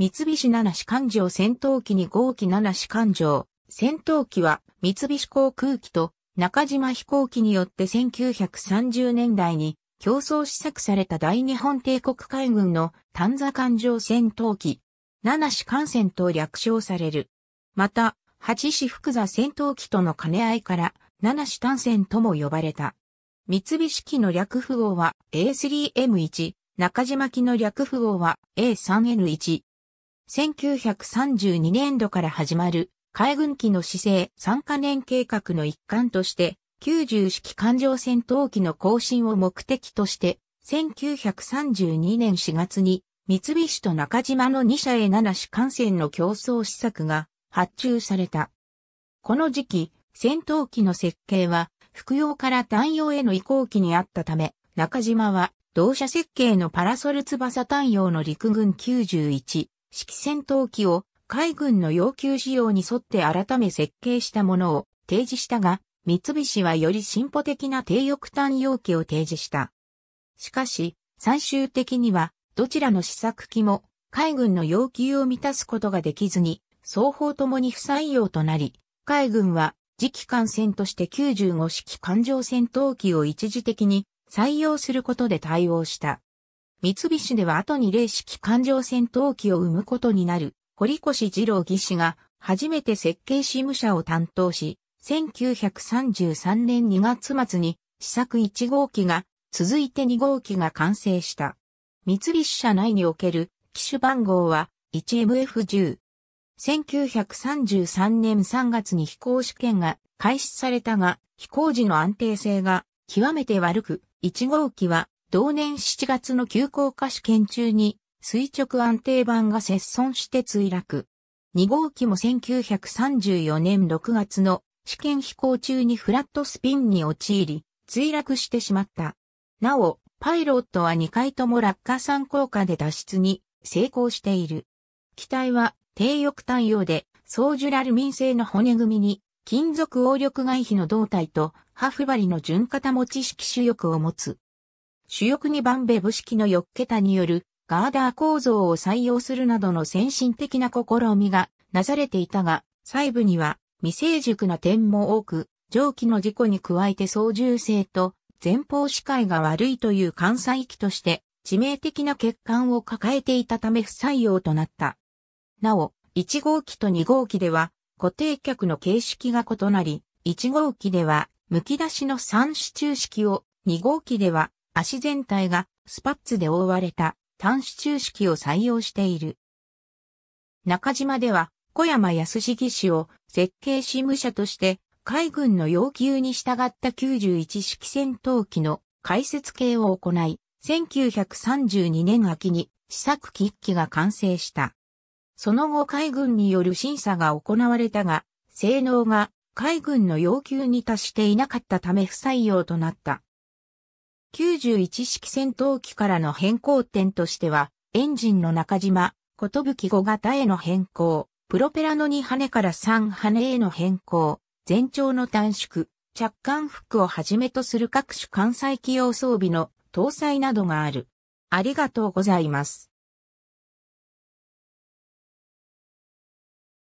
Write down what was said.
三菱七種艦上戦闘機に号機七種艦上。戦闘機は三菱航空機と中島飛行機によって1930年代に競争試作された大日本帝国海軍の丹座艦上戦闘機。七種艦船と略称される。また、八種福座戦闘機との兼ね合いから七種単線とも呼ばれた。三菱機の略符号は A3M1、中島機の略符号は A3N1、1932年度から始まる海軍機の姿勢3カ年計画の一環として、90式艦上戦闘機の更新を目的として、1932年4月に三菱と中島の2社へ7種艦船の競争施策が発注された。この時期、戦闘機の設計は服用から単用への移行期にあったため、中島は同社設計のパラソル翼単用の陸軍91式戦闘機を海軍の要求仕様に沿って改め設計したものを提示したが、三菱はより進歩的な低翼端容器を提示した。しかし、最終的には、どちらの試作機も海軍の要求を満たすことができずに、双方ともに不採用となり、海軍は次期艦船として95式艦上戦闘機を一時的に採用することで対応した。三菱では後に零式環状戦闘機を生むことになる、堀越二郎技師が初めて設計事務者を担当し、1933年2月末に試作1号機が、続いて2号機が完成した。三菱社内における機種番号は 1MF10。1933年3月に飛行試験が開始されたが、飛行時の安定性が極めて悪く、1号機は同年7月の急降下試験中に垂直安定板が切損して墜落。2号機も1934年6月の試験飛行中にフラットスピンに陥り、墜落してしまった。なお、パイロットは2回とも落下散降下で脱出に成功している。機体は低翼対応でソージュラル民製の骨組みに金属応力外皮の胴体とハフバリの純型持ち式主翼を持つ。主翼にバンベ部式の4桁によるガーダー構造を採用するなどの先進的な試みがなされていたが、細部には未成熟な点も多く、蒸気の事故に加えて操縦性と前方視界が悪いという関西機として致命的な欠陥を抱えていたため不採用となった。なお、1号機と2号機では固定客の形式が異なり、1号機では剥き出しの三支柱式を、2号機では足全体がスパッツで覆われた端子中式を採用している。中島では小山康義氏を設計事務者として海軍の要求に従った91式戦闘機の解説系を行い、1932年秋に試作機1機が完成した。その後海軍による審査が行われたが、性能が海軍の要求に達していなかったため不採用となった。91式戦闘機からの変更点としては、エンジンの中島、ことぶき5型への変更、プロペラの2羽から3羽への変更、全長の短縮、着艦服をはじめとする各種艦載機用装備の搭載などがある。ありがとうございます。